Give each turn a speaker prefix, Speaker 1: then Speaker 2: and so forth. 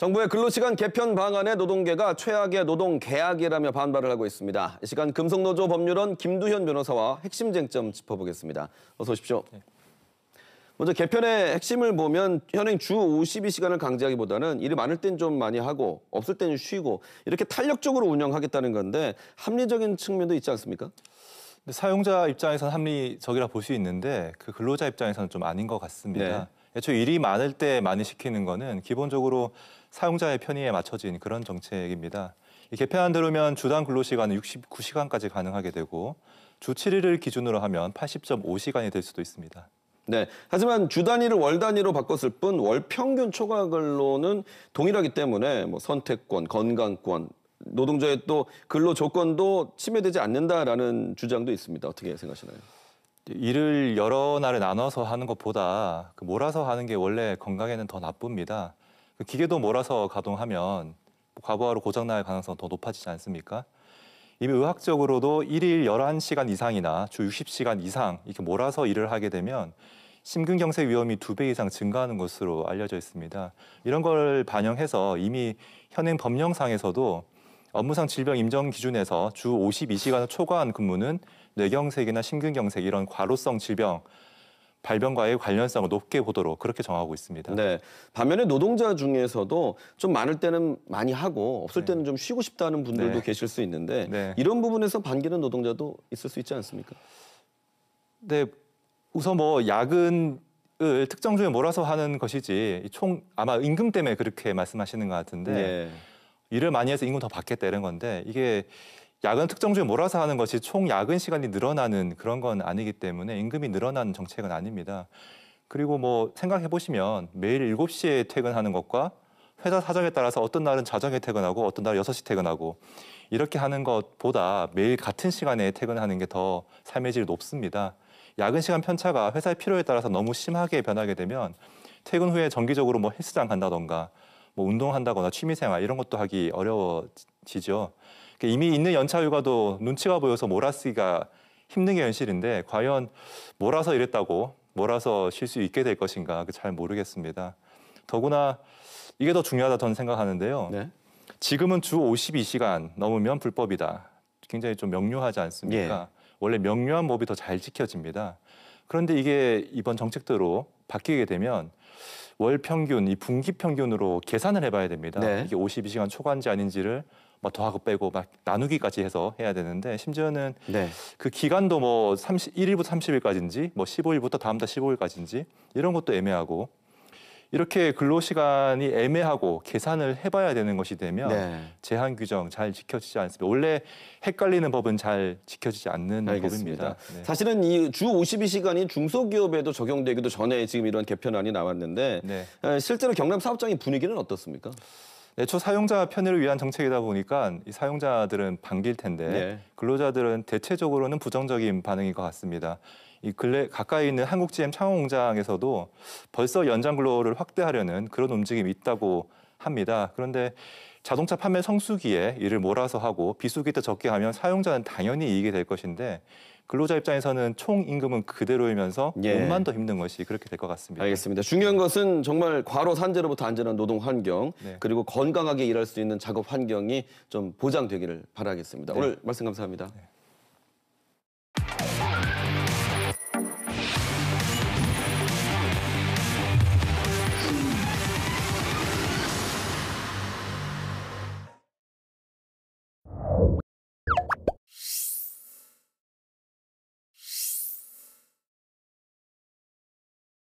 Speaker 1: 정부의 근로시간 개편 방안에 노동계가 최악의 노동 계약이라며 반발을 하고 있습니다. 이 시간 금속노조 법률원 김두현 변호사와 핵심 쟁점 짚어보겠습니다. 어서 오십시오. 네. 먼저 개편의 핵심을 보면 현행 주 52시간을 강제하기보다는 일이 많을 땐 좀 많이 하고 없을 때 쉬고
Speaker 2: 이렇게 탄력적으로 운영하겠다는 건데 합리적인 측면도 있지 않습니까? 사용자 입장에서는 합리적이라 볼 수 있는데 그 근로자 입장에서는 좀 아닌 것 같습니다. 네. 애초 일이 많을 때 많이 시키는 거는 기본적으로 사용자의 편의에 맞춰진 그런 정책입니다. 개편안 들으면 주당 근로시간은 69시간까지 가능하게 되고 주 7일을 기준으로 하면 80.5시간이 될 수도 있습니다. 네. 하지만 주 단위를 월 단위로
Speaker 1: 바꿨을 뿐 월 평균 초과 근로는 동일하기 때문에 뭐 선택권, 건강권, 노동자의 또 근로 조건도 침해되지 않는다라는 주장도 있습니다.
Speaker 2: 어떻게 생각하시나요? 일을 여러 날에 나눠서 하는 것보다 그 몰아서 하는 게 원래 건강에는 더 나쁩니다. 그 기계도 몰아서 가동하면 뭐 과부하로 고장날 가능성 더 높아지지 않습니까? 이미 의학적으로도 일일 열한 시간 이상이나 주 육십 시간 이상 이렇게 몰아서 일을 하게 되면 심근경색 위험이 두 배 이상 증가하는 것으로 알려져 있습니다. 이런 걸 반영해서 이미 현행 법령상에서도 업무상 질병 인정 기준에서 주 52시간을 초과한 근무는 뇌경색이나 심근경색 이런 과로성 질병 발병과의 관련성을 높게 보도록 그렇게 정하고 있습니다. 네. 반면에 노동자 중에서도 좀 많을 때는 많이 하고 없을
Speaker 1: 네. 때는 네. 좀 쉬고 싶다는 분들도 네. 계실 수 있는데 네. 이런 부분에서 반기는 노동자도 있을 수 있지 않습니까?
Speaker 2: 네. 우선 뭐 야근을 특정 중에 몰아서 하는 것이지 총 아마 임금 때문에 그렇게 말씀하시는 것 같은데 네. 일을 많이 해서 임금 더 받겠다 이런 건데 이게 야근 특정주에 몰아서 하는 것이 총 야근 시간이 늘어나는 그런 건 아니기 때문에 임금이 늘어나는 정책은 아닙니다. 그리고 뭐 생각해 보시면 매일 7 시에 퇴근하는 것과 회사 사정에 따라서 어떤 날은 자정에 퇴근하고 어떤 날은 6시 퇴근하고 이렇게 하는 것보다 매일 같은 시간에 퇴근하는 게 더 삶의 질이 높습니다. 야근 시간 편차가 회사의 필요에 따라서 너무 심하게 변하게 되면 퇴근 후에 정기적으로 뭐 헬스장 간다던가 뭐 운동한다거나 취미생활 이런 것도 하기 어려워지죠. 그러니까 이미 있는 연차 휴가도 눈치가 보여서 몰아쓰기가 힘든 게 현실인데 과연 몰아서 일했다고 몰아서 쉴 수 있게 될 것인가 잘 모르겠습니다. 더구나 이게 더 중요하다 저는 생각하는데요. 네? 지금은 주 52시간 넘으면 불법이다. 굉장히 좀 명료하지 않습니까? 예. 원래 명료한 법이 더 잘 지켜집니다. 그런데 이게 이번 정책대로 바뀌게 되면 월 평균, 이 분기 평균으로 계산을 해봐야 됩니다. 네. 이게 52시간 초과인지 아닌지를 막 뭐 더하고 빼고 막 나누기까지 해서 해야 되는데 심지어는 네. 그 기간도 뭐 30, 1일부터 30일까지인지 뭐 15일부터 다음 달 15일까지인지 이런 것도 애매하고 이렇게 근로시간이 애매하고 계산을 해봐야 되는 것이 되면 네. 제한 규정 잘 지켜지지 않습니다. 원래 헷갈리는 법은 잘 지켜지지 않는 알겠습니다.
Speaker 1: 법입니다. 네. 사실은 이 주 52시간이 중소기업에도 적용되기도 전에 지금 이런 개편안이
Speaker 2: 나왔는데 네. 실제로 경남 사업장의 분위기는 어떻습니까? 애초 예, 사용자 편의를 위한 정책이다 보니까 이 사용자들은 반길 텐데 네. 근로자들은 대체적으로는 부정적인 반응인 것 같습니다. 이 근래 가까이 있는 한국GM 창원 공장에서도 벌써 연장 근로를 확대하려는 그런 움직임이 있다고 합니다. 그런데 자동차 판매 성수기에 이를 몰아서 하고 비수기 때 적게 하면 사용자는 당연히 이익이 될 것인데 근로자 입장에서는 총 임금은 그대로이면서 예. 몸만 더 힘든 것이 그렇게 될 것 같습니다. 알겠습니다. 중요한
Speaker 1: 것은 정말 과로 산재로부터 안전한 노동 환경 네. 그리고 건강하게 일할 수 있는 작업 환경이 좀 보장되기를 바라겠습니다. 네. 오늘 말씀 감사합니다. 네.